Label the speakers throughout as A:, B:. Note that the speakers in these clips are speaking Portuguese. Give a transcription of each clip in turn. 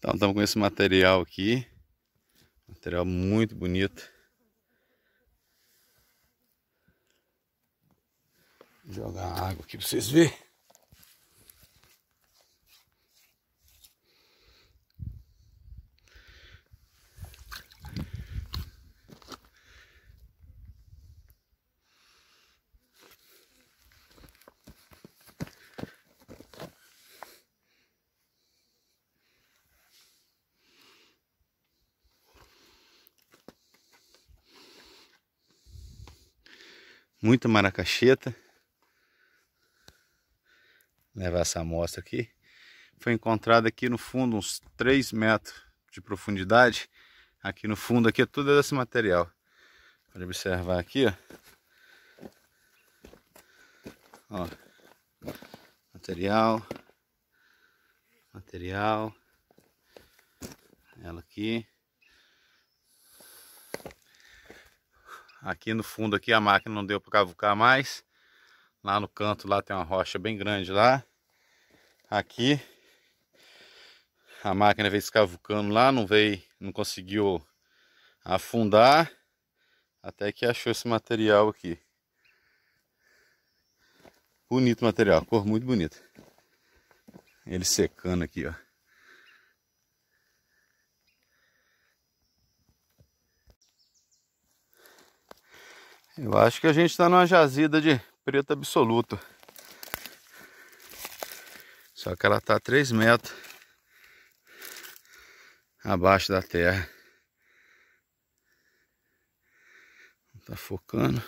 A: Então estamos com esse material aqui. Material muito bonito. Vou jogar água aqui para vocês verem. muita maracacheta. Vou levar essa amostra aqui. Foi encontrada aqui no fundo, uns 3 metros de profundidade. Aqui no fundo aqui é tudo desse material. Pode observar aqui, ó. ó. Material. Material. Ela aqui. Aqui no fundo aqui a máquina não deu para cavucar mais. Lá no canto lá tem uma rocha bem grande lá. Aqui a máquina veio escavucando lá, não veio, não conseguiu afundar até que achou esse material aqui. Bonito material, cor muito bonita. Ele secando aqui, ó. Eu acho que a gente está numa jazida de preto absoluto. Só que ela está a 3 metros abaixo da terra. Tá focando.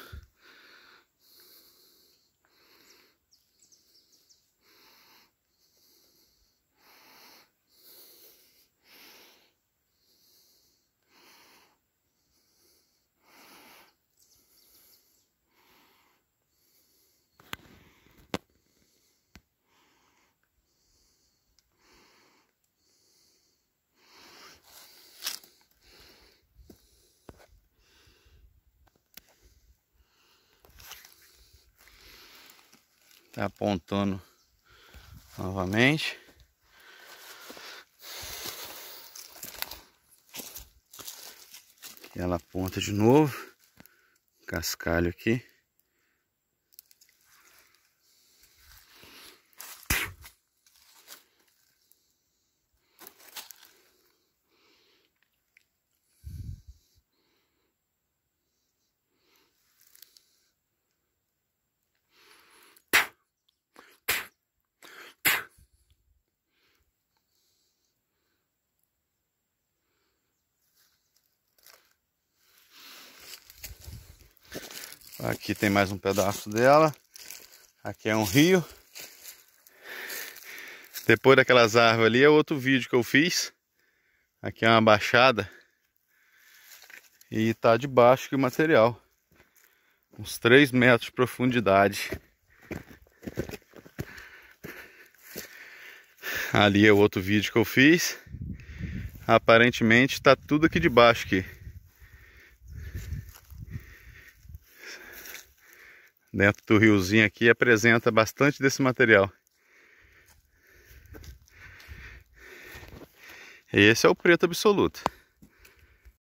A: Está apontando novamente. ela aponta de novo. Cascalho aqui. Aqui tem mais um pedaço dela. Aqui é um rio. Depois daquelas árvores ali é outro vídeo que eu fiz. Aqui é uma baixada. E tá debaixo que o material. Uns 3 metros de profundidade. Ali é outro vídeo que eu fiz. Aparentemente tá tudo aqui debaixo aqui. dentro do riozinho aqui apresenta bastante desse material. Esse é o preto absoluto.